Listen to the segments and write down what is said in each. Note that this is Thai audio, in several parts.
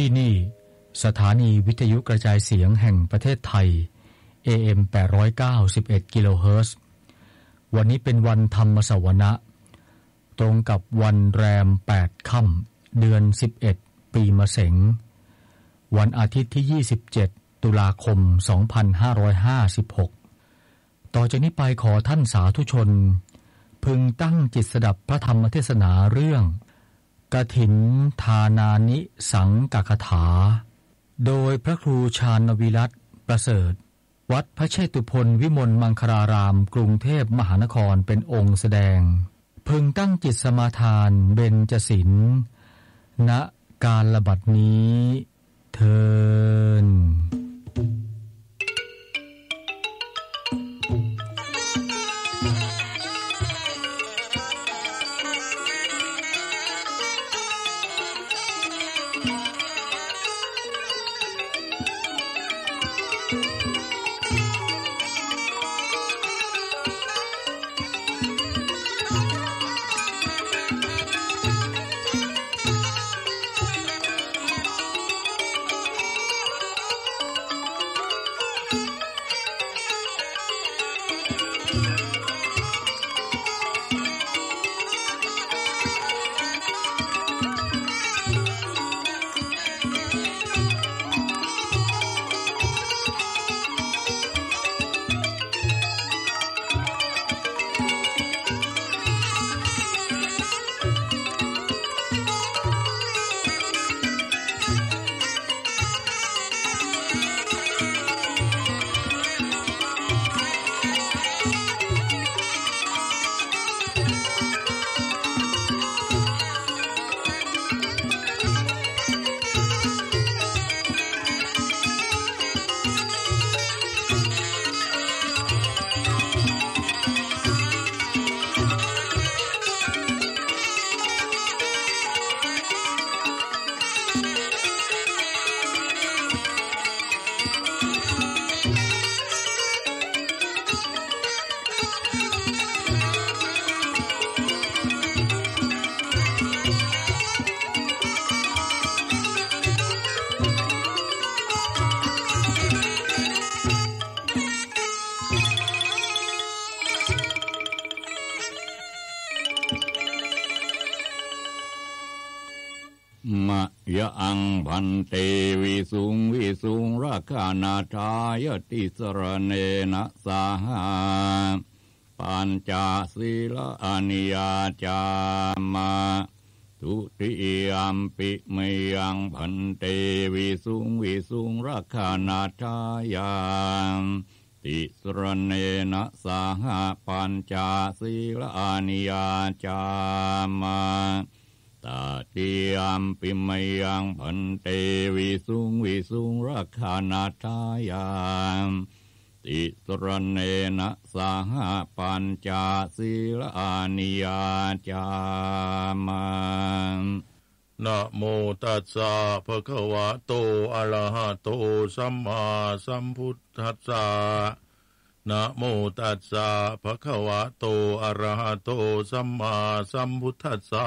ที่นี่สถานีวิทยุกระจายเสียงแห่งประเทศไทย AM 891กิโลเฮิรตซ์วันนี้เป็นวันธรรมสวนะ ตรงกับวันแรม 8ค่ำเดือน 11 ปีมะเสงวันอาทิตย์ที่ 27 ตุลาคม 2556 ต่อจากนี้ไปขอท่านสาธุชน พึงตั้งจิตสดับพระธรรมเทศนาเรื่องกถินทานานิสังกคถา โดยพระครูชาญวิรัตประเสริฐ วัดพระเชตุพนวิมลมังคลารามกรุงเทพมหานครเป็นองค์แสดง พึงตั้งจิตสมาทานเบญจศิลณการระบัดนี้เทินยอังพันเตวิสุงวิสุงราคานาทายติสรเนนะสาหปัญจศีลอนิยาจามาทุติยามปิเมยังพันเตวิสุงวิสุงราคานาทายามติสรเนนะสาหปัญจศีลอนิยาจามาตาเตียมปิมยังพันเตวิสุงวิสุงรักขานาทายามติสรเนนะสาหาปัญจาสีลานิยาจามันะโมตัสสะภะคะวะโตอะระหะโตสัมมาสัมพุทธัสสะนะโมตัสสะภะคะวะโตอะระหะโตสัมมาสัมพุทธัสสะ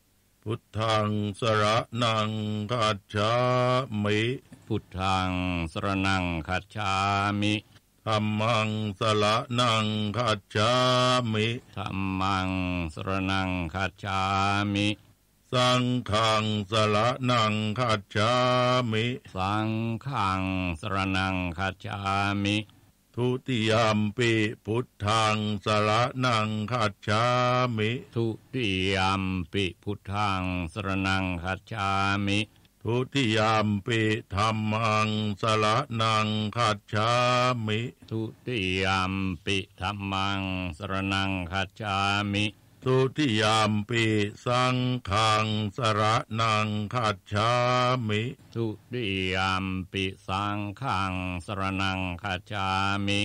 พุทธังสระนังคัจฉามิพุทธังสระนังคัจฉามิธรรมังสระนังคัจฉามิธรรมังสระนังคัจฉามิสังขังสระนังคัจฉามิสังขังสระนังคัจฉามิทุติยมปิพุทธังสระนังคัจฉามิ ทุติยมปิพุทธังสระนังคัจฉามิ ทุติยมปิธรรมังสระนังคัจฉามิ ทุติยมปิธรรมังสระนังคัจฉามิสุทิยามปีสังขังสระนังขัดชามิ สุทิยามปีสังขังสระนังขัดชามิ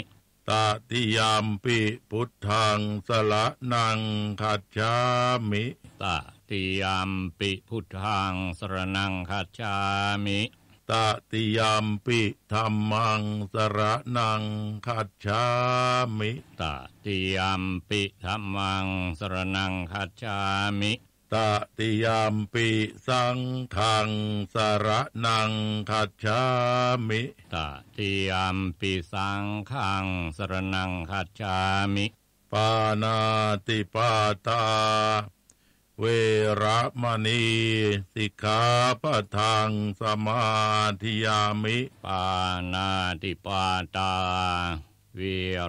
ตติยามปิพุทธังสระนังขัดชามิตติยามปิพุทธังสระนังขัดชามิตติยามปิธรรมังสระนังคัจฉามิตติยามปิธรรมังสระนังคัจฉามิตติยามปิสังขังสระนังคัจฉามิตติยามปิสังขังสระนังคัจฉามิ ปานาติปาตาเวระมณีสิกขาปะทังสมาธิยามิปานาติปาตาเว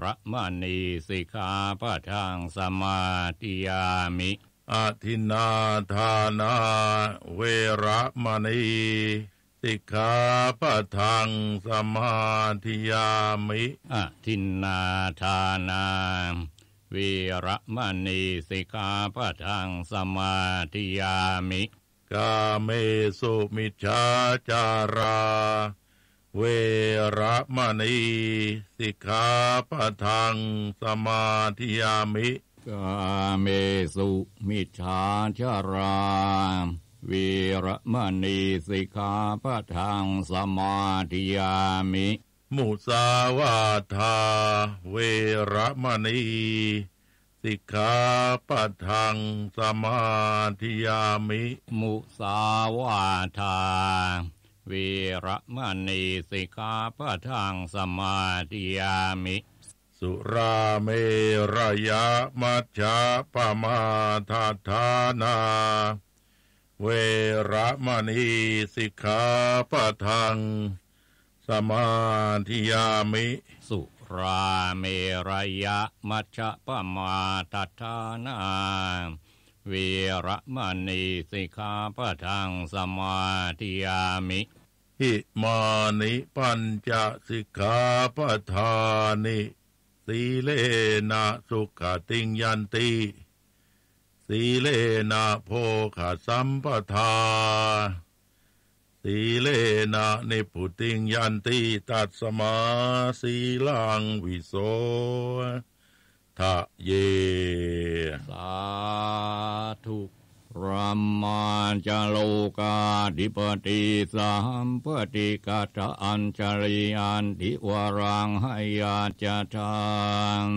ระมณีสิกขาปะทังสมาธิยามิอธินาทานาเวระมณีสิกขาปะทังสมาธิยามิอธินาทานาวิระมณีสิกาพระทางสมาธิยามิกาเมสุมิชาจาราเวระมณีสิกขาพะทังสมาธิยามิกาเมสุมิชาชาราวีระมณีสิกขาพะทังสมาธิยามิมุสาวาทา เวรมณีสิกขาปัทังสมาธิยามิมุสาวาทาเวรมณีสิกขาปัทังสมาธิยามิสุราเมรยะมัจฉาปมาทาทานา เวรมณี สิกขาปัทังสมาธิยามิ สุราเมรยะมัชปมาตทานาเวรมณีสิกขาปะทางสมาธิยามิหิมานิปัญจสิกขาปะทานิ สีเลนะสุขติงยันติสีเลนะโพคสัมปทาตีเลนะนิพุติงยันติตัดสมาสีลังวิโสทะเยสาธุรัมมาจโลกาธิปติสามปติกาตอัญจลิยันติวรังหายาจาง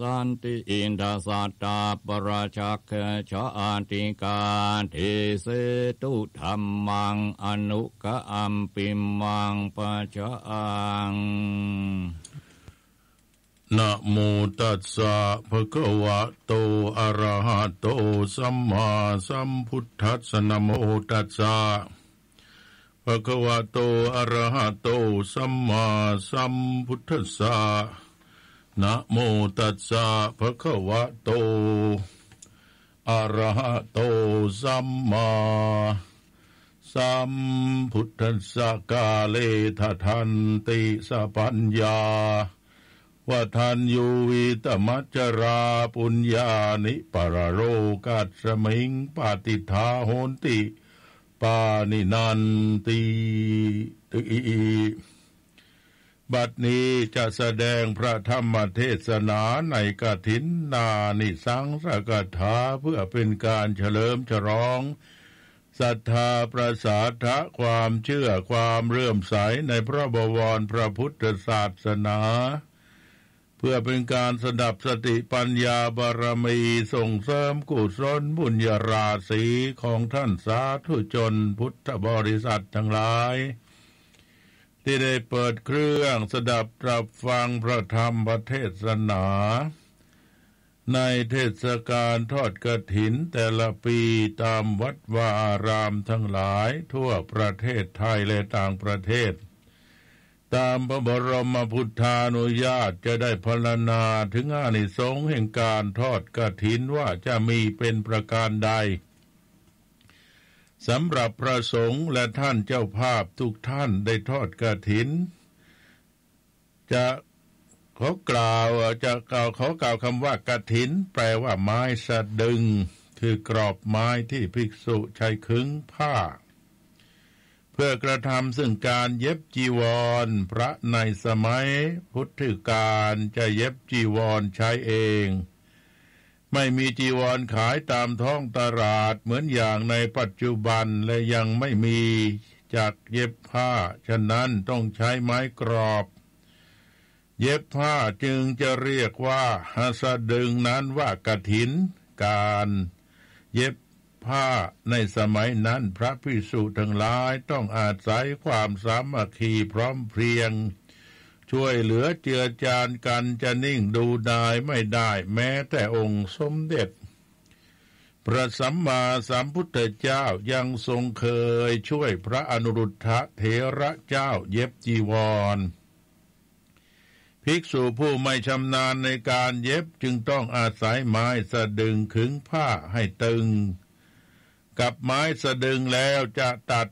สันติอินทสัตตาปราชักชาอานติกาเทเสตุธรรมังอนุกอัมปิมังปะชะอังนะโมตัสสะภะคะวะโตอะระหะโตสัมมาสัมพุทธัสสะนะโมตัสสะภะคะวะโตอะระหะโตสัมมาสัมพุทธัสสะนะโมตัสสะภะคะวะโต อะระหะโตสัมมาสัมพุทธัสสะกาเลทะทันติสะพัญญาวะทันยูวิตมัจจราปุญญานิปรโรกัสมิงปาติทาโหนติปานินันติอิบัดนี้จะแสดงพระธรรมเทศนาในกถินนานิสังสกถาเพื่อเป็นการเฉลิมฉลองศรัทธาประสาทะความเชื่อความเรื่มใสในพระบวรพระพุทธศาสนา เพื่อเป็นการสดับสติปัญญาบารมีส่งเสริมกุศลบุญญาราศีของท่านสาธุชนพุทธบริษัททั้งหลายที่ได้เปิดเครื่องสดับรับฟังพระธรรมประเทศนา ในเทศกาลทอดกระถินแต่ละปีตามวัดวาอารามทั้งหลายทั่วประเทศไทยและต่างประเทศ ตามพระบรมพุทธานุญาตจะได้พรณนาถึงอานิสงส์แห่งการทอดกระถินว่าจะมีเป็นประการใดสำหรับพระสงฆ์และท่านเจ้าภาพทุกท่านได้ทอดกระถิน จะขอกล่าวจะกล่าวขอกล่าวคำว่ากระถิน แปลว่าไม้สะดึง คือกรอบไม้ที่ภิกษุใช้คึงผ้า เพื่อกระทำซึ่งการเย็บจีวร พระในสมัยพุทธกาลจะเย็บจีวรใช้เองไม่มีจีวรขายตามท้องตลาดเหมือนอย่างในปัจจุบันและยังไม่มีจากเย็บผ้าฉะนั้นต้องใช้ไม้กรอบ เย็บผ้าจึงจะเรียกว่าหัสดึงนั้นว่ากระถินการ เย็บผ้าในสมัยนั้นพระพิสุทั้งหลายต้องอาศัยความสามัคคีพร้อมเพรียงช่วยเหลือเจือจานกันจะนิ่งดูได้ไม่ได้แม้แต่องค์สมเด็จพระสัมมาสัมพุทธเจ้ายังทรงเคยช่วยพระอนุรุทธะเถระเจ้าเย็บจีวร ภิกษุผู้ไม่ชำนาญในการเย็บจึงต้องอาศัยไม้สะดึงขึงผ้าให้ตึงกับไม้สะดึงแล้วจะตัด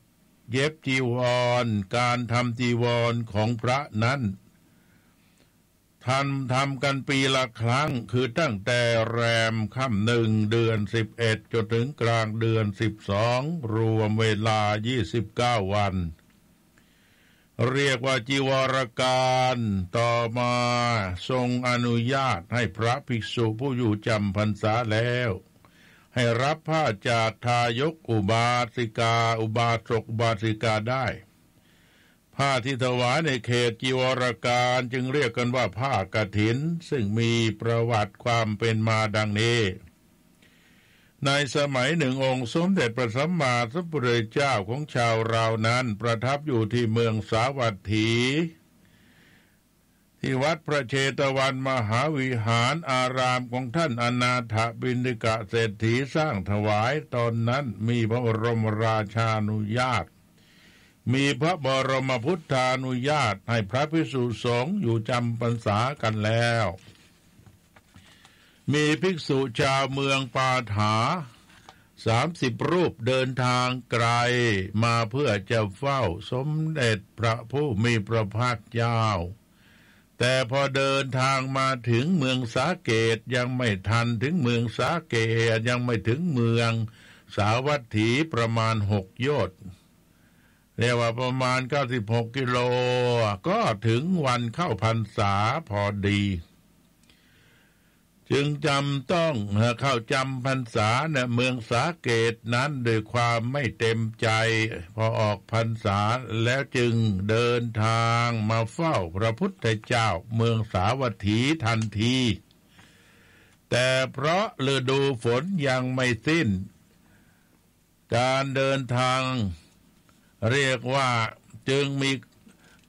เย็บจีวร การทำจีวรของพระนั้นทำทำกันปีละครั้ง คือตั้งแต่แรมค่ำหนึ่งเดือนสิบเอ็ดจนถึงกลางเดือนสิบสองรวมเวลายี่สิบเก้าวัน เรียกว่าจีวรการต่อมาทรงอนุญาตให้พระภิกษุผู้อยู่จำพรรษาแล้ว ให้รับผ้าจากทายกอุบาสิกาอุบาสกอุบาสิกาได้ผ้าที่ถวายในเขตจีวรการจึงเรียกกันว่าผ้ากฐินซึ่งมีประวัติความเป็นมาดังนี้ ในสมัยหนึ่งองค์สมเด็จพระสัมมาสัมพุทธเจ้าของชาวเรานั้นประทับอยู่ที่เมืองสาวัตถี ที่วัดพระเชตวันมหาวิหารอารามของท่านอนาถบินิกะเศรษฐีสร้างถวายตอนนั้นมีพระบรมราชานุญาตมีพระบรมพุทธานุญาตให้พระภิกษุสงฆ์อยู่จำพรรษากันแล้ว มีภิกษุชาวเมืองปาถาสามสิบรูปเดินทางไกลมาเพื่อจะเฝ้าสมเด็จพระผู้มีพระภาคเจ้า แต่พอเดินทางมาถึงเมืองสาเกตยังไม่ทันถึงเมืองสาเกตยังไม่ถึงเมืองสาวัตถีประมาณหกยอดเรียกว่าประมาณ 96 กิโลก็ถึงวันเข้าพรรษาพอดี จึงจำต้องเข้าจำพรรษาเนะเมืองสาเกตนั้น ด้วยความไม่เต็มใจพอออกพรรษา แล้วจึงเดินทางมาเฝ้าพระพุทธเจ้าเมืองสาวัตถีทันที แต่เพราะฤดูฝนยังไม่สิ้น การเดินทางเรียกว่าจึงมี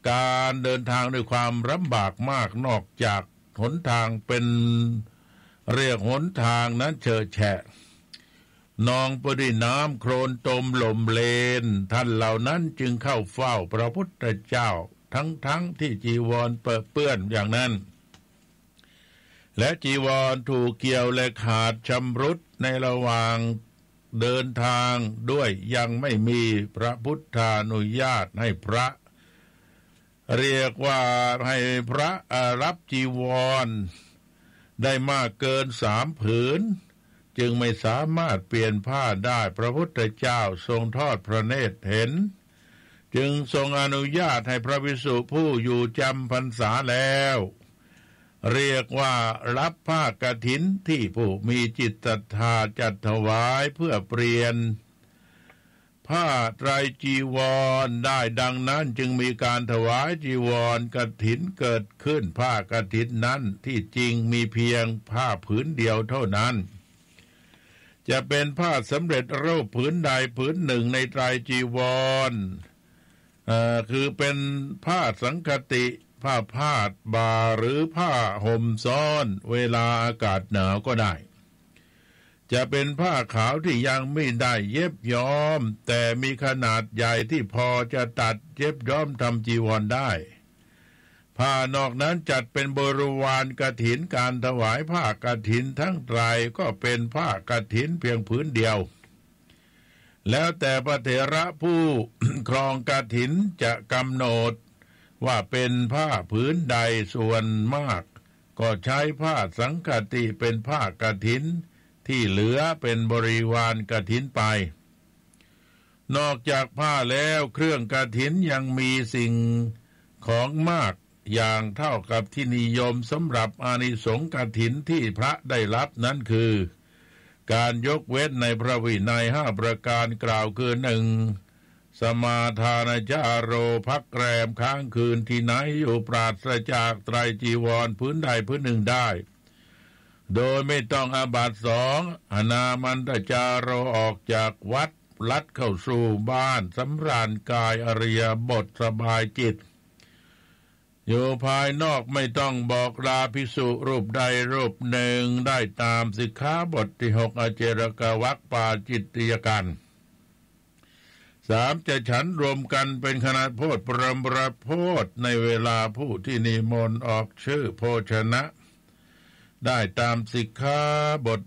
การเดินทางด้วยความลำบากมากนอกจากหนทางเป็นเรียกหนทางนั้นเชดแฉะนองปริน้ำโครนตมลมเลน ท่านเหล่านั้นจึงเข้าเฝ้าพระพุทธเจ้าทั้งๆทที่จีวรเปื้อเปื้อนอย่างนั้น และจีวรถูกเกี่ยวและขาดชำรุดในระหว่างเดินทางด้วยยังไม่มีพระพุทธานุญาตให้พระ เรียกว่าให้พระรับจีวร ได้มากเกินสามผืน จึงไม่สามารถเปลี่ยนผ้าได้พระพุทธเจ้าทรงทอดพระเนตรเห็น จึงทรงอนุญาตให้พระวิสุผู้อยู่จำพรรษาแล้วเรียกว่ารับผ้ากระถินที่ผู้มีจิตศรัทธาจัดถวายเพื่อเปลี่ยน ผ้าไตรจีวรได้ดังนั้นจึงมีการถวายจีวรกระถินเกิดขึ้นผ้ากระถินนั้นที่จริงมีเพียงผ้าผืนเดียวเท่านั้น จะเป็นผ้าสำเร็จรูปผืนใดผืนหนึ่งในไตรจีวรคือเป็นผ้าสังคติผ้าพาดบาหรือผ้าห่มซ้อนเวลาอากาศหนาวก็ได้ จะเป็นผ้าขาวที่ยังไม่ได้เย็บย้อม แต่มีขนาดใหญ่ที่พอจะตัดเย็บย้อมทำจีวรได้ ผ้านอกนั้นจัดเป็นบริวารกระถินการถวายผ้ากระถินทั้งไตรก็เป็นผ้ากระถินเพียงพื้นเดียว แล้วแต่พระเถระผู้ครองกรถินจะกำหนดว่าเป็นผ้าผืนใดส่วนมาก ก็ใช้ผ้าสังกติเป็นผ้ากระถินที่เหลือเป็นบริวารกระถินไป นอกจากผ้าแล้วเครื่องกระถินยังมีสิ่งของมากอย่างเท่ากับที่นิยมสำหรับอานิสงส์กถินที่พระได้รับนั้นคือ การยกเว้นในพระวินัยห้าประการกล่าวคือหนึ่งสมาทานจาโรพักแรมค้างคืนที่ไหนอยู่ปราศจากไตรจีวรพื้นใดพื้นหนึ่งได้ โดยไม่ต้องอาบัตสองอนามันตจาโรออกจากวัดลัดเข้าสู่บ้านสำราญกายอริยบทสบายจิต อยู่ภายนอกไม่ต้องบอกลาพิสุรูปใดรูปหนึ่งได้ตามสิกขาบทที่หกอเจรกวักปาจิตติยกันสามจะฉันรวมกันเป็นคณะโพธิปรมประโพธในเวลาผู้ที่นิมนต์ออกชื่อโพชนะ ได้ตามสิกขาบท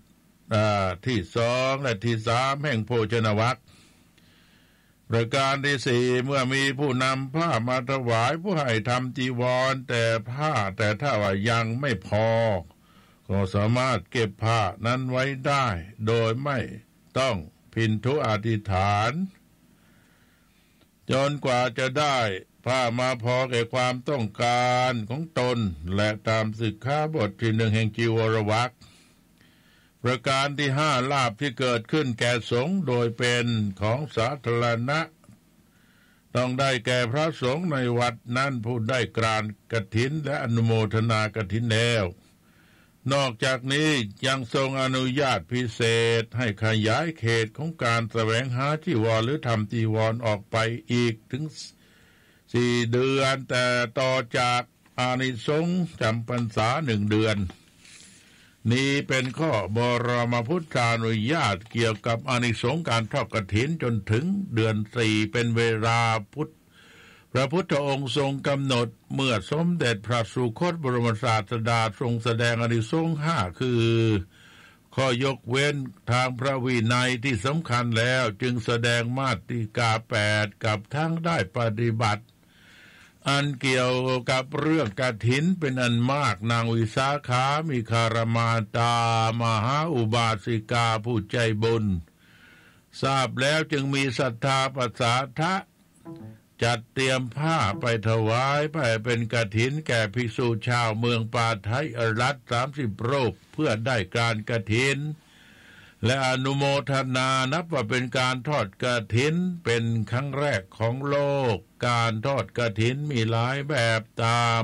ที่สองและที่สามแห่งโพชนวัตรประการที่สี่เมื่อมีผู้นำผ้ามาถวายผู้ให้ทำจีวรแต่ผ้าแต่ถ้าว่ายังไม่พอ ก็สามารถเก็บผ้านั้นไว้ได้ โดยไม่ต้องพินทุอธิษฐานจนกว่าจะได้ผ้ามาพอแก่ความต้องการของตนและตามสึกข้าบทที่หนึ่งแห่งจีวรวักประการที่ห้าลาบที่เกิดขึ้นแก่สงโดยเป็นของสาธารณะ ต้องได้แก่พระสงฆ์ในวัดนั้นผู้ได้กรานกฐินและอนุโมทนากฐินแล้วนอกจากนี้ยังทรงอนุญาตพิเศษให้ขยายเขตของการแสวงหาที่วรหรือทำที่วรออกไปอีกถึงสี่เดือนแต่ต่อจากอานิสงส์จำพรรษาหนึ่งเดือน นี้เป็นข้อบรมพุทธานุญาตเกี่ยวกับอานิสงส์การทอดกระถินจนถึงเดือนสี่เป็นเวลาพุทระพุทธองค์ทรงกำหนดเมื่อสมเด็จพระสุคตบรมศาสดาทรงแสดงอนิสง์ห้าคือ ข้อยกเว้นทางพระวินัยที่สำคัญแล้วจึงแสดงมาติกาแปดกับทั้งได้ปฏิบัติ อันเกี่ยวกับเรื่องกระถินเป็นอันมากนางวิสาขามีคารมาตามหาอุบาสิกาผู้ใจบุญทราบแล้วจึงมีศรัทธาปัสสาทะจัดเตรียมผ้าไปถวายไปเป็นกระถินแก่ภิกษุชาวเมืองปาไทยรัฐสามสิบโรคเพื่อได้การกระถินและอนุโมทนานับว่าเป็นการทอดกระถินเป็นครั้งแรกของโลก การทอดกระถินมีหลายแบบตาม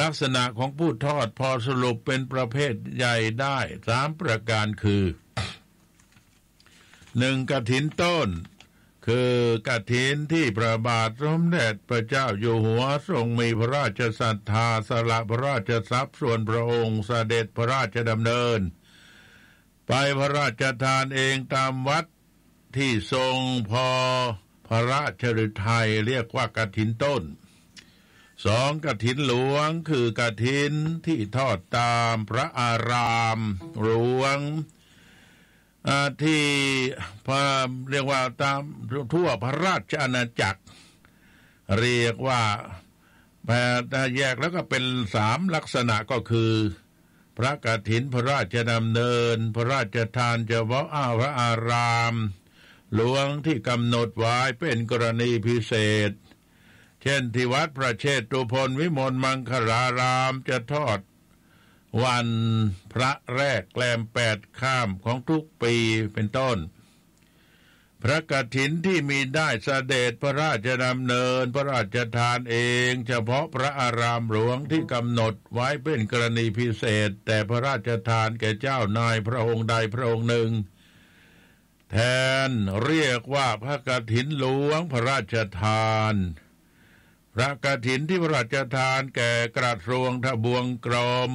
ลักษณะของผู้ทอดพอสรุปเป็นประเภทใหญ่ได้สามประการคือหนึ่งกระถินต้นคือกระถินที่พระบาทสมเด็จพระเจ้าอยู่หัวทรงมีพระราชศรัทธาสละพระราชทรัพย์ส่วนพระองค์เสด็จพระราชดำเนิน ไปพระราชทานเองตามวัดที่ทรงพอ พระราชฤทัยเรียกว่ากระถินต้น สองกระถินหลวงคือกระถินที่ทอดตามพระอาราม หลวงที่เรียกว่าตามทั่วพระราชอาณาจักร เรียกว่าแยกแล้วก็เป็นสามลักษณะก็คือ พระกฐินพระราชดำเนิน พระราชทานเจวาะอาพระอาราม หลวงที่กำหนดไว้เป็นกรณีพิเศษ เช่นที่วัดพระเชตุพนวิมลมังคลารามจะทอดวันพระแรกแรมแปดข้ามของทุกปีเป็นต้น พระกฐินที่มีได้สเสด็จพระราชดำเนินพระราชทานเองเฉพาะพระอารามหลวงที่กำหนดไว้เป็นกรณีพิเศษ แต่พระราชทานแก่เจ้านายพระองค์ใดพระองค์หนึ่ง แทนเรียกว่าพระกฐินหลวงพระราชทาน พระกฐินที่พระราชทานแก่กระทรวงทบวงกรม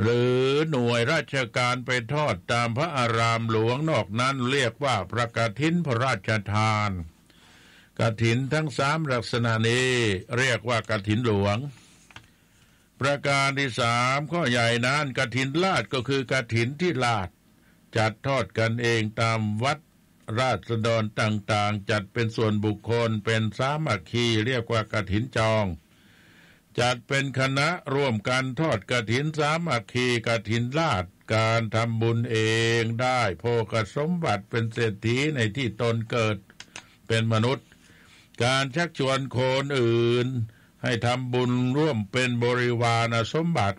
หรือหน่วยราชการไปทอดตามพระอารามหลวงนอกนั้นเรียกว่าประกทินพระราชทานกระถินทั้งสามลักษณะนี้เรียกว่ากระถินหลวง ประการที่สามข้อใหญ่นั้นกระถินลาดก็คือกระถินที่ลาดจัดทอดกันเองตามวัดราดอรต่างๆ จัดเป็นส่วนบุคคลเป็นสามัคคีเรียกว่ากระถินจองจัดเป็นคณะร่วมกันทอดกระถินสามัคคีกระถินลาดการทำบุญเองได้โภกสมบัติเป็นเศรษฐีในที่ตนเกิดเป็นมนุษย์ การชักชวนคนอื่น ให้ทำบุญร่วมเป็นบริวารสมบัติ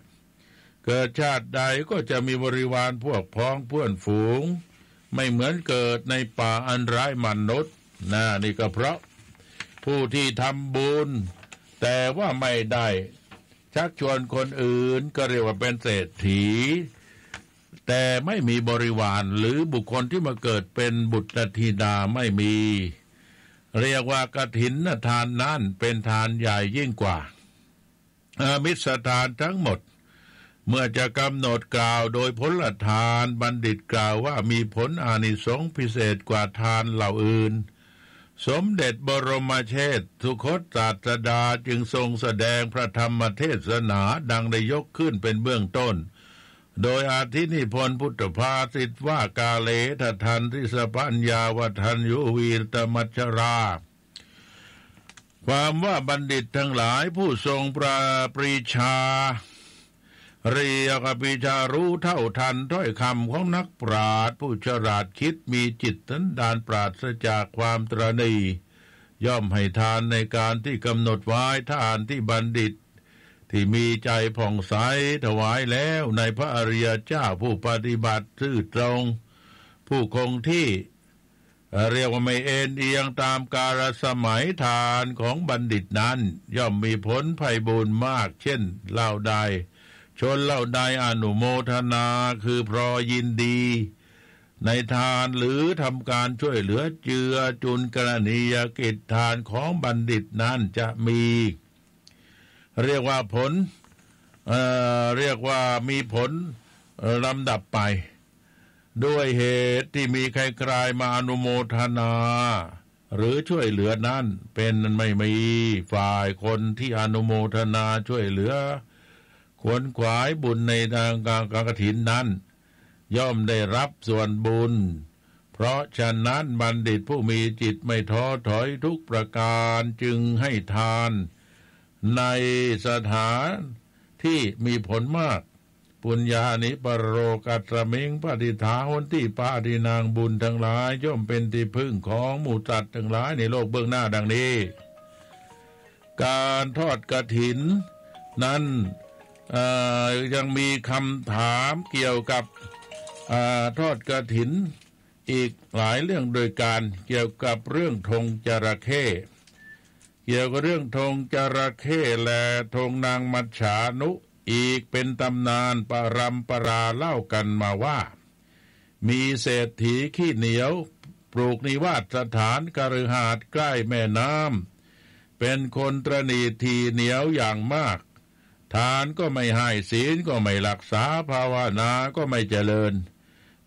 เกิดชาติใดก็จะมีบริวารพวกพ้องเพื่อนฝูง ไม่เหมือนเกิดในป่าอันร้ายมนุษย์นะนี่ก็เพราะ ผู้ที่ทำบุญแต่ว่าไม่ได้ชักชวนคนอื่นก็เรียกว่าเป็นเศรษฐี แต่ไม่มีบริวารหรือบุคคลที่มาเกิดเป็นบุตรธิดาไม่มี เรียกว่ากถินทานนั่นเป็นทานใหญ่ยิ่งกว่าอามิสทานทั้งหมด เมื่อจะกำหนดกล่าวโดยผลทานบัณฑิตกล่าวว่ามีผลอานิสงส์พิเศษกว่าทานเหล่าอื่นสมเด็จบรมเชษฐุคตศาสดาจึงทรงแสดงพระธรรมเทศนาดังได้ยกขึ้นเป็นเบื้องต้น โดยอาทินิพนธ์พุทธภาสิทธว่ากาเลททันทิสปัญญาวทันยุวีตมัชรา ความว่าบัณฑิตทั้งหลายผู้ทรงปราปรีชาเรียกปิชารู้เท่าทันถ้อยคำของนักปราชญ์ผู้ฉลาดคิดมีจิตสันดานปราศจากความตรณีย่อมให้ทานในการที่กำหนดไว้ทานที่บัณฑิต ที่มีใจผ่องใสถวายแล้วในพระอริยเจ้าผู้ปฏิบัติซื่อตรง ผู้คงที่เรียกว่าไม่เอ็นเอียงตามกาลสมัยทานของบัณฑิตนั้น ย่อมมีผลภัยบุนมาก เช่นเล่าใดนเหล่าใดอนุโมทนาคือพรอยินดี ในทานหรือทำการช่วยเหลือเจือจุนกรณียกิจทานของบัณฑิตนั้นจะมี เรียกว่าผลเเรียกว่ามีผลลำดับไป ด้วยเหตุที่มีใครกลายมาอนุโมทนา หรือช่วยเหลือนั้น เป็นไม่มีฝ่ายคนที่อนุโมทนาช่วยเหลือขวนขวายบุญในทางการกรถินนั้น ย่อมได้รับส่วนบุญ เพราะฉะนั้นบัณฑิตผู้มีจิตไม่ท้อถอยทุกประการจึงให้ทาน ในสถานที่มีผลมาก ปุญญานิปรโรกัตรมิงปฏิฐาหนที่ปาทินางบุญทั้งหลายย่อมเป็นที่พึ่งของหมู่ตัดทั้งหลายในโลกเบื้องหน้าดังนี้ การทอดกระถิน นั้นยังมีคำถามเกี่ยวกับอทอดกระถิน อีกหลายเรื่องโดยการเกี่ยวกับเรื่องธงจระเข้เกี่ยวกับเรื่องธงจระเข้และธงนางมัจฉานุ อีกเป็นตำนานปรำปราเล่ากันมาว่า มีเศรษฐีขี้เหนียวปลูกนิวาสถานกระหาดใกล้แม่น้ำเป็นคนตรณีทีเหนียวอย่างมากทานก็ไม่ให้ศีลก็ไม่รักษาภาวนาก็ไม่เจริญ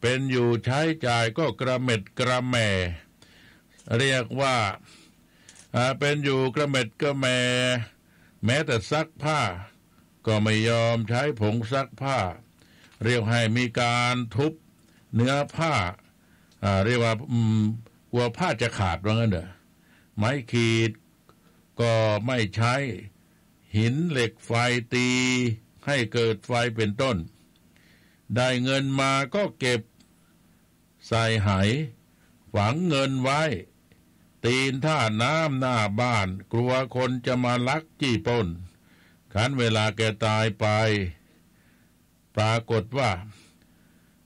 เป็นอยู่ใช้จ่ายก็กระเม็ดกระแม่เรียกว่า เป็นอยู่กระเม็ดกระแม่แม้แต่ซักผ้า ก็ไม่ยอมใช้ผงซักผ้า เรียกให้มีการทุบเนื้อผ้าเรียกว่ากลัวผ้าจะขาดว่างั้นเถอะไม้ขีดก็ไม่ใช้หินเหล็กไฟตี ให้เกิดไฟเป็นต้น ได้เงินมาก็เก็บ ใส่หายฝังเงินไว้ ตีนท่าน้ำหน้าบ้าน กลัวคนจะมาลักจี้ปนขันเวลาแกตายไป ปรากฏว่า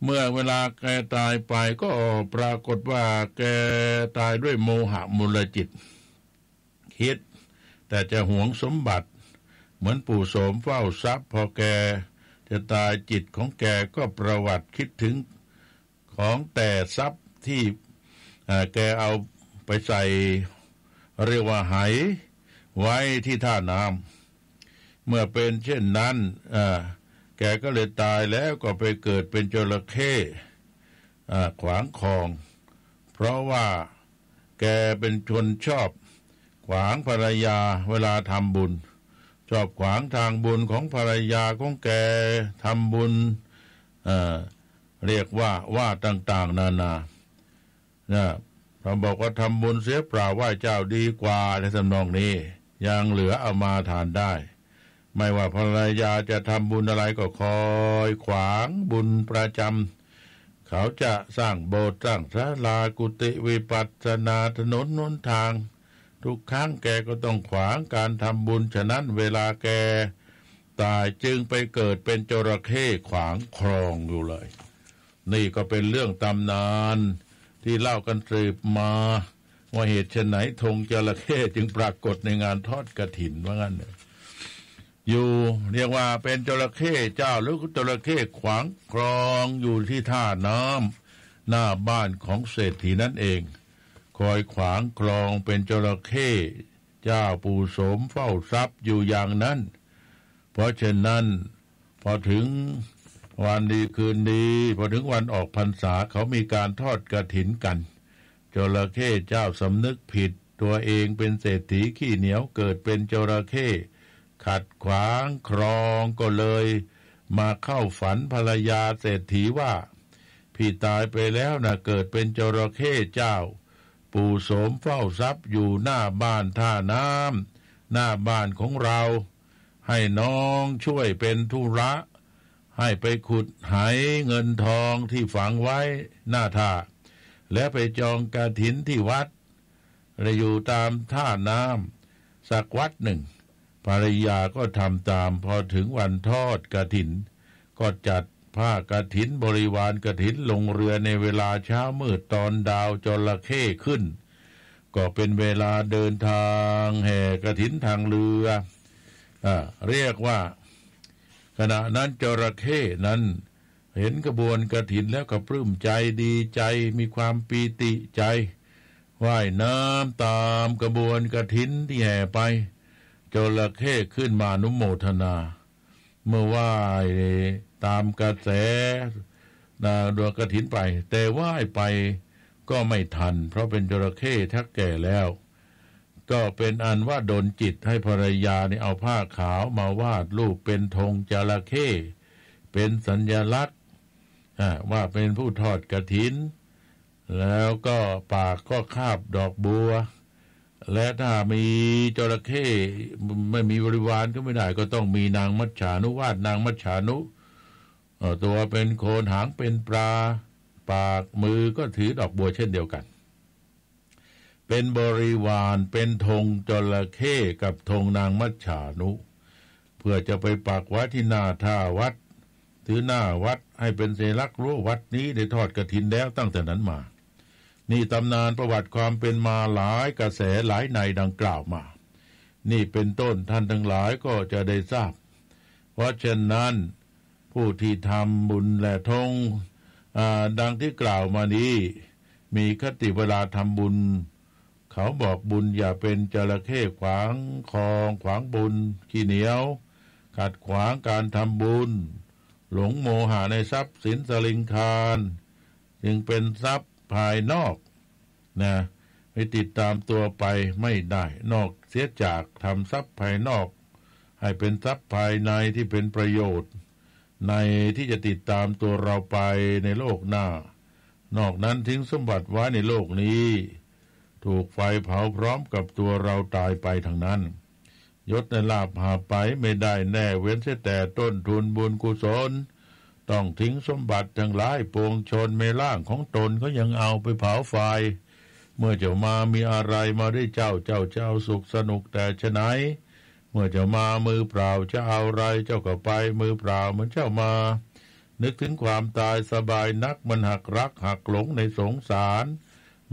เมื่อเวลาแกตายไปก็ปรากฏว่าแกตายด้วยโมหะมูลจิต คิดแต่จะหวงสมบัติเหมือนปู่โสมเฝ้าทรัพย์ พอแกจะตายจิตของแกก็ประวัติคิดถึงของแต่ทรัพย์ที่แกเอาไปใส่เรียกว่าหายไว้ที่ท่าน้ำเมื่อเป็นเช่นนั้นแกก็เลยตายแล้วก็ไปเกิดเป็นจระเข้ขวางคลองเพราะว่าแกเป็นชนชอบขวางภรรยาเวลาทำบุญชอบขวางทางบุญของภรรยาของแกทำบุญเเรียกว่าว่าต่าง ๆนานา นะ พระบอกว่าทำบุญเสียเปล่าไหว้เจ้าดีกว่าในสำนองนี้ ยังเหลือเอามาทานได้ ไม่ว่าภรรยาจะทำบุญอะไรก็คอยขวางบุญประจำเขาจะสร้างโบสถ์สร้างศาลากุฏิวิปัสนาถนนนนทางทุกครั้งแกก็ต้องขวางการทำบุญฉะนั้นเวลาแกตายจึงไปเกิดเป็นจระเข้ขวางครองอยู่เลย นี่ก็เป็นเรื่องตำนานที่เล่ากันสืบมาว่าเหตุชนไหนธงจระเข้จึงปรากฏในงานทอดกระถินว่างั้นยอยู่เรียกว่าเป็นจระเข้เจ้าหรือจระเข้ขวางครองอยู่ที่ท่าน้ำหน้าบ้านของเศรษฐีนั่นเองคอยขวางคลองเป็นจระเข้เจ้าปู่สมเฝ้าทรัพย์อยู่อย่างนั้น เพราะฉะนนั้น พอถึง วันดีคืนดีพอถึงวันออกพรรษาเขามีการทอดกระถินกันจระเข้เจ้าสำนึกผิดตัวเองเป็นเศรษฐีขี้เหนียวเกิดเป็นจระเข้ขัดขวางครองก็เลย มาเข้าฝันภรรยาเศรษฐีว่าพี่ตายไปแล้วนะเกิดเป็นจระเข้เจ้าปู่โสมเฝ้าทรัพย์อยู่หน้าบ้านท่าน้ำหน้าบ้านของเราให้น้องช่วยเป็นธุระ ให้ไปขุดหายเงินทองที่ฝังไว้หน้าท่า และไปจองกระถินที่วัดและอยู่ตามท่าน้ำสักวัดหนึ่งภรรยาก็ทำตามพอถึงวันทอดกระถิน ก็จัดผ้ากระถินบริวารกระถินลงเรือในเวลาเช้ามืดตอนดาวจระเข้ขึ้น ก็เป็นเวลาเดินทาง แห่กระถินทางเรืออเรียกว่า ขณะนั้นจระเข้นั้น เห็นกระบวนกระถินแล้วก็ปลื้มใจดีใจมีความปีติใจไหว้น้ำตามกระบวนกระถินที่แห่ไปจระเข้ขึ้นมานุโมทนา เมื่อไหว้ตามกระแส นาดวงกระถินไป แต่ว่ายไปก็ไม่ทันเพราะเป็นจระเข้ทักแก่แล้ว ก็เป็นอันว่าโดนจิตให้ภรรยาเนี่เอาผ้าขาวมาวาดรูปเป็นธงจระเข้เป็นสัญญลักษณ์ว่าเป็นผู้ทอดกระถินแล้วก็ปากก็คาบดอกบัว และถ้ามีจระเข้ไม่มีบริวารก็ไม่ได้ก็ต้องมีนางมัจฉานุวาดนางมัจฉานุตัวเป็นโคนหางเป็นปลาปากมือก็ถือดอกบัวเช่นเดียวกัน เป็นบริวารเป็นธงจระเข้กับธงนางมัจฉานุ เพื่อจะไปปักไว้ที่หน้าท่าวัด ถือหน้าวัดให้เป็นเซลักรู้ววัดนี้ได้ทอดกระถินแล้วตั้งแต่นั้นมา นี่ตำนานประวัติความเป็นมาหลายกระแสหลายในดังกล่าวมา นี่เป็นต้นท่านทั้งหลายก็จะได้ทราบ เพราะเช่นนั้นผู้ที่ทำบุญและทงดังที่กล่าวมานี้ มีคติเวลาทำบุญ เขาบอกบุญอย่าเป็นจระเข้ขวางคลองขวางบุญขี้เหนียวขัดขวางการทำบุญ หลงโมหะในทรัพย์สินสลิงคาร จึงเป็นทรัพย์ภายนอก นะ ไม่ติดตามตัวไปไม่ได้ นอกเสียจากทำทรัพย์ภายนอก ให้เป็นทรัพย์ภายในที่เป็นประโยชน์ในที่จะติดตามตัวเราไปในโลกหน้า นอกนั้นทิ้งสมบัติไว้ในโลกนี้ ถูกไฟเผาพร้อมกับตัวเราตายไปทางนั้น ยศในลาบหาไปไม่ได้แน่เว้นแต่ต้นทุนบุญกุศล ต้องทิ้งสมบัติทั้งหลายปวงชนเมล่างของตนก็ยังเอาไปเผาไฟ เมื่อเจ้ามามีอะไรมาได้เจ้าเจ้าเจ้าสุขสนุกแต่ชะไหนเมื่อเจ้ามามือเปล่าจะเอาอะไรเจ้าก็ไป มือเปล่าเหมือนเจ้ามา นึกถึงความตายสบายนักมันหักรักหักหลงในสงสาร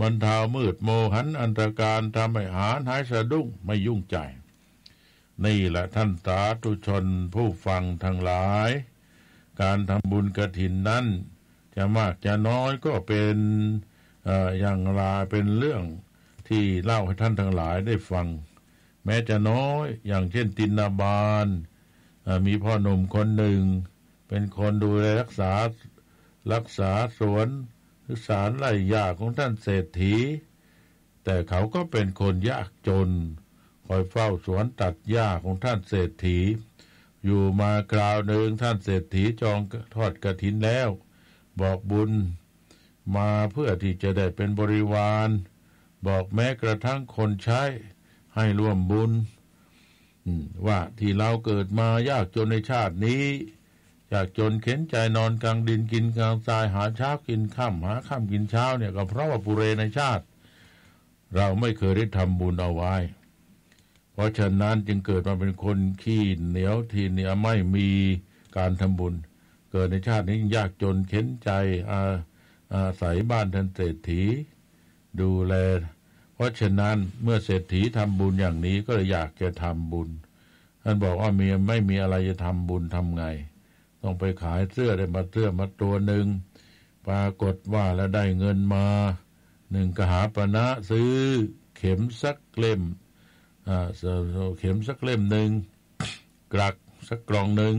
มันเทามืดโมหันอันตรการทำให้หานหายสะดุ้งไม่ยุ่งใจ นี่แหละท่านสาธุชนผู้ฟังทั้งหลาย การทำบุญกระถินนั้นจะมากจะน้อยก็เป็นอย่างไรเป็นเรื่องที่เล่าให้ท่านทั้งหลายได้ฟังแม้จะน้อยอย่างเช่นตินาบาลมีพ่อหนุ่มคนหนึ่ง เป็นคนดูแลรักษารักษาสวนสารไร่ยาของท่านเศรษฐี แต่เขาก็เป็นคนยากจน คอยเฝ้าสวนตัดหญ้าของท่านเศรษฐี อยู่มากราวหนึ่งท่านเศรษฐีจองทอดกระถินแล้ว บอกบุญมาเพื่อที่จะได้เป็นบริวาร บอกแม้กระทั่งคนใช้ให้ร่วมบุญว่าที่เราเกิดมายากจนในชาตินี้ยากจนเข็นใจนอนกลางดินกินกลางทรายหาเช้ากินข้ามหาข้ามกินเช้าเนี่ย ก็เพราะว่าปุเรในชาติ เราไม่เคยได้ทำบุญเอาไว้ เพราะฉะนั้นจึงเกิดมาเป็นคนขี้เหนียวทีเนียไม่มีการทำบุญ เกิดในชาตินี้ ยากจนเข็นใจอาอาศัยบ้านท่านเศรษฐี ดูแลเพราะฉะนั้นเมื่อเศรษฐีทำบุญอย่างนี้ก็เลยอยากจะทำบุญท่านบอกว่ามีไม่มีอะไรจะทำบุญทำไง ต้องไปขายเสื้อได้มาเสื้อมาตัวหนึ่งปรากฏว่าแล้วได้เงินมาหนึ่งกหาปณะซื้อเข็มสักเล่มอ่าเข็มสักเล่มหนึ่งกรักสักกรองหนึ่ง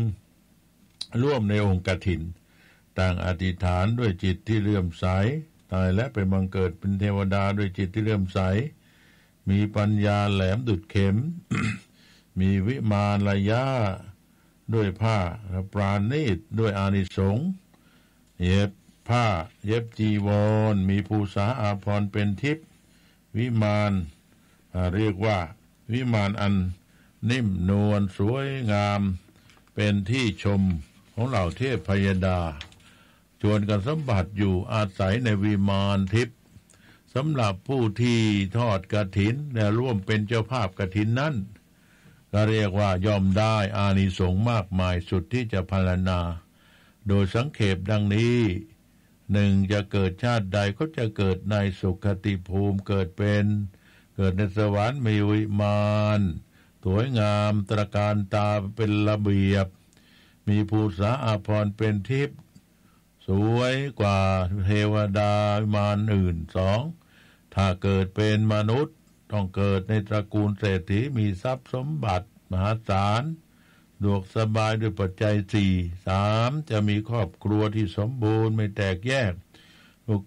ร่วมในองค์กถินต่างอธิษฐานด้วยจิตที่เลื่อมใสตายและไปบังเกิดเป็นเทวดาด้วยจิตที่เลื่อมใส มีปัญญาแหลมดุดเข็ม มีวิมานระยะด้วยผ้า ปราณีตด้วยอานิสงส์เย็บผ้า เย็บจีวร มีภูษาอาภรณ์เป็นทิพย์วิมานเรียกว่าวิมานอันนิ่มนวลสวยงามเป็นที่ชมของเหล่าเทพพยดาชวนกันสัมบัติอยู่อาศัยในวิมานทิพย์สำหรับผู้ที่ทอดกระถินและร่วมเป็นเจ้าภาพกระถินนั้น ก็เรียกว่ายอมได้อานิสงส์มากมายสุดที่จะพรรณนา โดยสังเขปดังนี้ หนึ่งจะเกิดชาติใดก็จะเกิดในสุขติภูมิเกิดเป็นเกิดในสวรรค์มีวิมานสวยงามตระการตาเป็นระเบียบ มีภูษาอาภรณ์เป็นทิพย์สวยกว่าเทวดามารอื่นสอง ถ้าเกิดเป็นมนุษย์ต้องเกิดในตระกูลเศรษฐีมีทรัพย์สมบัติมหาศาลดวกสบายด้วยปัจจัยสี่สามจะมีครอบครัวที่สมบูรณ์ไม่แตกแยก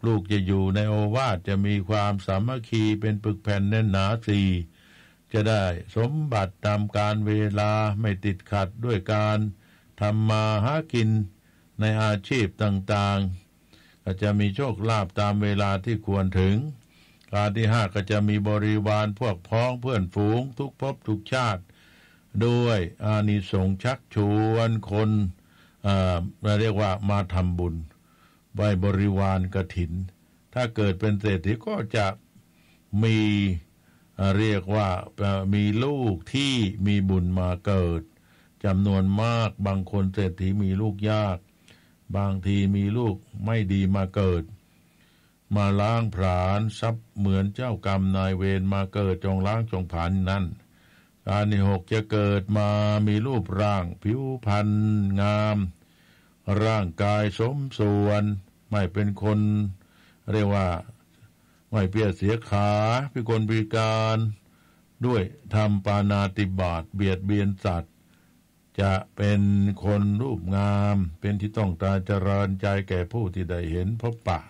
ลูกๆจะอยู่ในโอวาทจะมีความสามัคคีเป็นปึกแผ่นแน่นหนาสี่จะได้สมบัติตามการเวลาไม่ติดขัดด้วยการทำมาหากินในอาชีพต่างๆ ก็จะมีโชคลาภตามเวลาที่ควรถึง การที่ห้าก็จะมีบริวารพวกพ้องเพื่อนฝูงทุกภพทุกชาติ ด้วยอานิสงส์ชักชวนคนเราเรียกว่ามาทำบุญใบบริวารกระถิน ถ้าเกิดเป็นเศรษฐีก็จะมีเรียกว่ามีลูกที่มีบุญมาเกิดจำนวนมากบางคนเศรษฐีมีลูกยากบางทีมีลูกไม่ดีมาเกิดมาล้างผลาญทรัพย์เหมือนเจ้ากรรมนายเวรมาเกิดจงล้างจงผานนั่นการที่หกจะเกิดมามีรูปร่างผิวพรรณงาม ร่างกายสมส่วนไม่เป็นคนเรียกว่าไม่เปียเสียขาพิกลพิการ ด้วยทำปานาติบาตเบียดเบียนสัตวจะเป็นคนรูปงามเป็นที่ต้องตาเจริญใจแก่ผู้ที่ได้เห็นพบปะ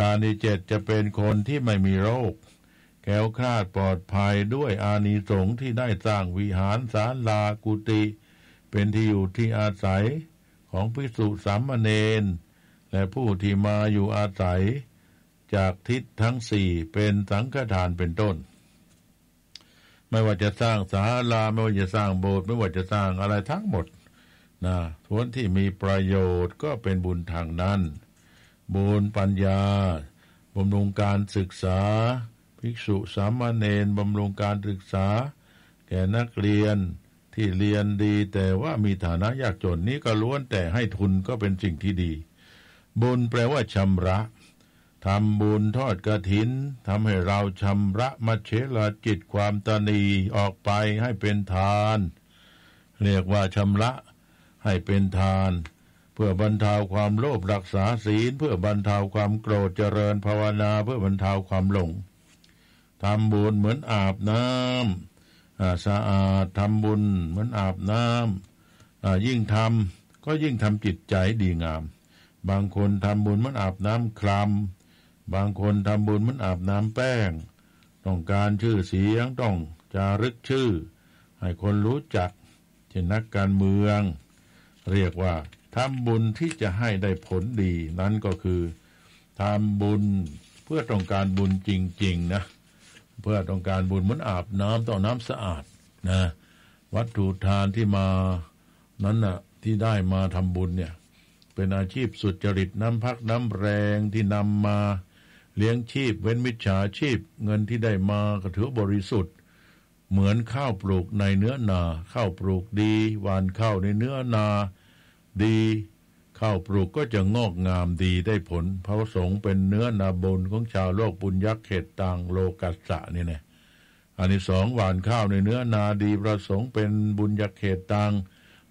การที่เจ็ดจะเป็นคนที่ไม่มีโรค แก้วคลาดปลอดภัยด้วยอานิสงส์ที่ได้สร้างวิหารศาลากุฏิเป็นที่อยู่ที่อาศัยของภิกษุสามเณรและผู้ที่มาอยู่อาศัย จากทิศทั้งสี่เป็นสังฆทานเป็นต้นไม่ว่าจะสร้างศาลาไม่ว่าจะสร้างโบสถ์ไม่ว่าจะสร้างอะไรทั้งหมดนะทวนที่มีประโยชน์ก็เป็นบุญทางนั้น บุญปัญญาบำรุงการศึกษา ภิกษุสามเณรบำรุงการศึกษา แก่นักเรียนที่เรียนดี แต่ว่ามีฐานะยากจนนี้ก็ล้วนแต่ให้ทุนก็เป็นสิ่งที่ดี บุญแปลว่าชำระทำบุญทอดกระถินทำให้เราชำระมัเชลจิตความตนีออกไปให้เป็นทาน เรียกว่าชำระให้เป็นทาน เพื่อบรรเทาความโลภรักษาศีลเพื่อบรรเทาความโกรธเจริญภาวนาเพื่อบรรเทาความหลงทำบุญเหมือนอาบน้ำสะอาดทำบุญเหมือนอาบน้ำยิ่งทำก็ยิ่งทำจิตใจดีงาม บางคนทำบุญเหมือนอาบน้ำคลำบางคนทำบุญมันอาบน้ำแป้งต้องการชื่อเสียงต้องจารึกชื่อ ให้คนรู้จักเช่นนักการเมือง เรียกว่าทำบุญที่จะให้ได้ผลดี นั้นก็คือทำบุญเพื่อต้องการบุญจริงๆนะเพื่อต้องการบุญมันอาบน้ำต้องน้ำสะอาดนะวัตถุทานที่มานั้นนะ่ะที่ได้มาทำบุญเนี่ย เป็นอาชีพสุจริตน้ำพักน้ำแรงที่นำมาเลี้ยงชีพเว้นมิจฉาชีพ เงินที่ได้มาก็ถือบริสุทธิ์เหมือนข้าวปลูกในเนื้อนาข้าวปลูกดีหวานข้าวในเนื้อนาดี ข้าวปลูกก็จะงอกงามดีได้ผลพระสงฆ์เป็นเนื้อนาบนของชาวโลกบุญยักษ์เขตต่างโลกัสสะนี่นะอันที่สองหวานข้าวในเนื้อนาดีประสงค์เป็นบุญยักษ์เขตต่าง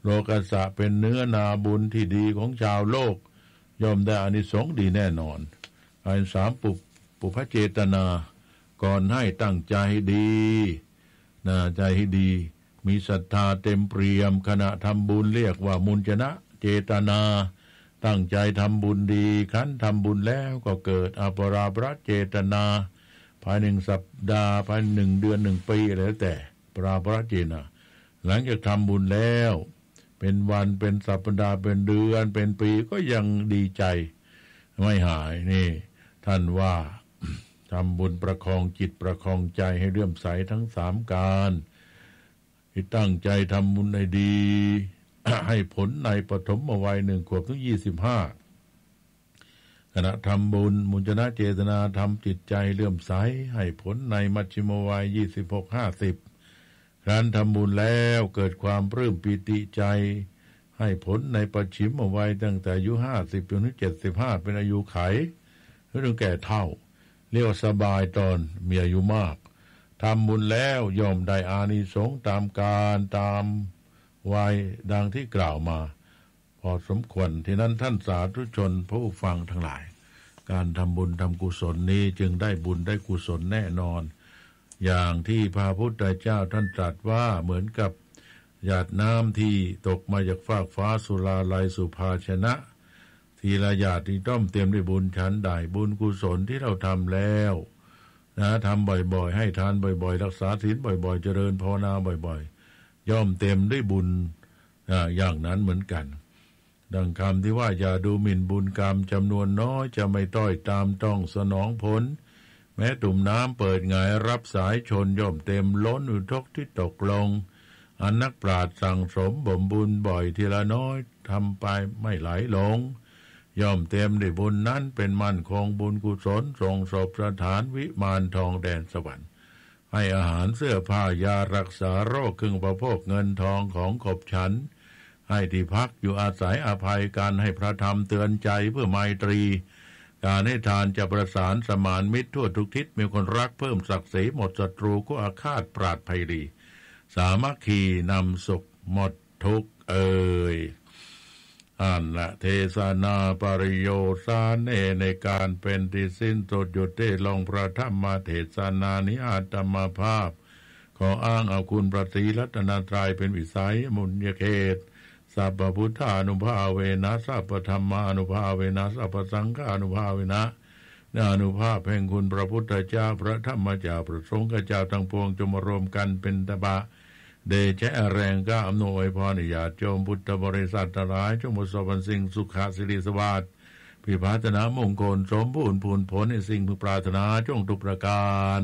โลกัสสะเป็นเนื้อนาบุญที่ดีของชาวโลกย่อมได้อันที่สองดีแน่นอนอันสามปุปุพเจตนาก่อนให้ตั้งใจดีนะใจให้ดี มีศรัทธาเต็มเปี่ยมขณะทำบุญเรียกว่ามุญชนะ เจตนา ตั้งใจทำบุญดีคั้นทำบุญแล้วก็เกิดอปราบระเจตนา ภายหนึ่งสัปดาห์ ภายหนึ่งเดือนหนึ่งปีแล้วแต่ปราบระเจนา หลังจากทำบุญแล้ว เป็นวันเป็นสัปดาห์เป็นเดือนเป็นปีก็ยังดีใจ ไม่หายนี่ท่านว่าทำบุญประคองจิตประคองใจให้เรื่อมใสทั้งสามการ ที่ตั้งใจทำบุญในดีให้ผลในปฐมวัยหนึ่งขวบถึงยี่สิบห้าขณะทำบุญมุญชนะเจตนาทำจิตใจเลื่อมใสให้ผลใน มัชฌิมวัยยี่สิบหกห้าสิบครั้นทำบุญแล้วเกิดความปลื้มปิติใจ ให้ผลในปัจฉิมวัยตั้งแต่อายุห้าสิบจนถึงเจ็ดสิบห้าเป็นอายุไขหรืองแก่เท่าเรียกวสบายตอนมีอายุมากทำบุญแล้วยอมได้อานิสงส์ตามการตามวัยดังที่กล่าวมา พอสมควรที่นั้นท่านสาธุชนผู้ฟังทั้งหลาย การทำบุญทำกุศลนี้จึงได้บุญได้กุศลแน่นอน อย่างที่พระพุทธเจ้าท่านตรัสว่าเหมือนกับ หยาดน้ำที่ตกมาจากฟากฟ้าสุราลัยสุภาชนะทีละหยาดที่ต้อมเตรียมด้วยบุญชั้นใดบุญกุศลที่เราทำแล้วนะทำบ่อยๆ ให้ทานบ่อยๆ รักษาศีลบ่อยๆ เจริญภาวนาบ่อยๆ ย่อมเต็มด้วยบุญอย่างนั้นเหมือนกัน ดังคำที่ว่า อย่าดูหมิ่นบุญกรรมจำนวนน้อย จะไม่ต้อยตามต้องสนองผลแม้ตุ่มน้ำเปิดหงายรับสายชนย่อมเต็มล้นอุทกที่ตกลง อันนักปราชญ์สั่งสมบ่มบุญบ่อยทีละน้อยทำไปไม่ไหลหลงย่อมเต็มด้วยบุญนั้นเป็นมั่นคงบุญกุศลทรงศพสถานวิมานทองแดนสวรรค์ให้อาหารเสื้อผ้ายารักษาโรคเครื่องประโภคเงินทองของขบฉัน ให้ที่พักอยู่อาศัยอภัยการให้พระธรรมเตือนใจเพื่อไมตรี การให้ทานจะประสานสมานมิตรทั่วทุกทิศมีคนรักเพิ่มศักดิ์ศรีหมดศัตรูก็อาฆาตปราดภัยรีสามัคคีนำสุขหมดทุกเอ่ยอันละเทศนาปริโยสานเนในการเป็นที่สิ้นสุดหยุดได้ลงพระธรรมเทศนานิอาตมภาพ ขออ้างเอาคุณประตีรัตนาตรายเป็นวิสัยมุนยเขตสัพพุทธานุภาเวนะสัพพธรรมานุภาเวนะสัพพสังฆานุภาเวนะนานุภาพแห่งคุณพระพุทธเจ้าพระธรรมเจ้าพระสงฆ์เจ้าทั้งปวงจมรวมกันเป็นตบะเดชะแรงก้าอำนวยพรญาติโจมพุทธบริษัททร้ลายจงประสบสิ่งสุขาสิริสวัสดิ์พิพัฒนามงคลสมบูรณ์ผลผลในสิ่งพึงปรารถนาจงทุกประการ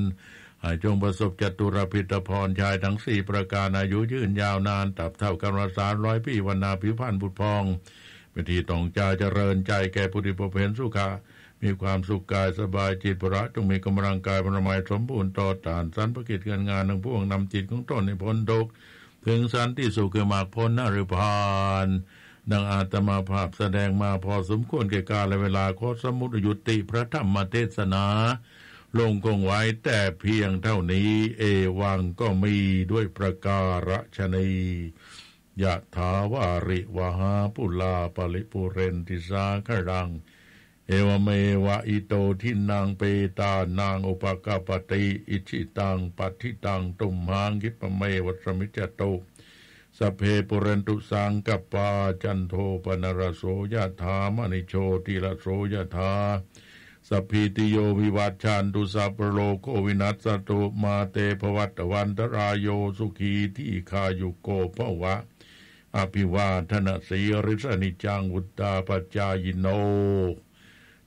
ให้จงประสบจตุรพิตพรชายทั้งสี่ประการอายุยืนยาวนาน ตับเท่ากันรสารร้อยปีวันนาพิพันธ์บุตรพองเป็นที่ต้องใจเจริญใจแก่ปุถพบเพนสุขามีความสุขกายสบายจิตพระจงมีกำลังกายพรมัยสมบูรณ์ต่อฐานสันประกิจการงานทั้งพวงนำจิตของตนในพ้นทุกถึงสันที่สุขคือมากพ้นนริพาน ดังอาตมาภาพแสดงมาพอสมควรแก่กาลเวลาโคสมุตยุติพระธรรมเทศนา ลงกงไว้แต่เพียงเท่านี้เอวังก็มีด้วยประการฉนียะถาวาริวหาปุลาปริปุเรนติสาขรังเอวเมวะอิโตทินังเปตานางอุปกาปติอิชิตังปัติตังตุมหังกิปเมวัสมิจโตสเพปุเรนตุสังกปาจันโทปนรโสยะธามณิโชติละโสยะธาสพีติโยวิวัตชานตุสัพโลโควินัสตุมาเตภวัตวันตรายโยสุขีที่คายุโกภวะ อภิวาทนสีริสนิจังวุตตาปจายโน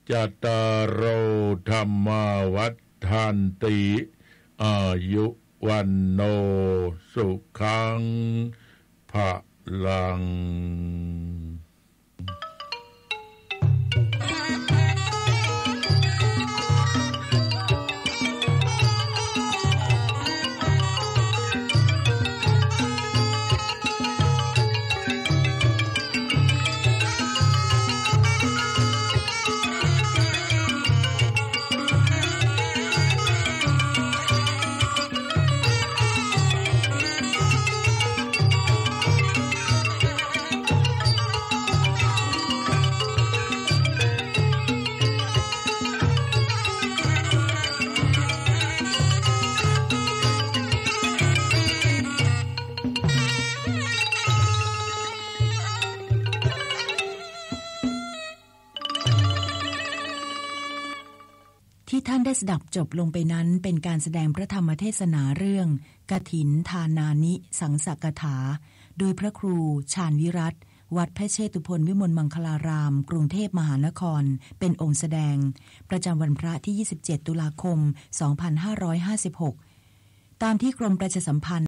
จตารโอธรรมวัฏานติอายุวันโนสุขังภะลังสดับจบลงไปนั้นเป็นการแสดงพระธรรมเทศนาเรื่อง กถินทานานิ สังสกถา โดยพระครูชาญวิรัตวัดพระเชตุพนวิมลมังคลาราม กรุงเทพมหานคร เป็นองค์แสดง ประจำวันพระที่ 27 ตุลาคม 2556 ตามที่กรมประชาสัมพันธ์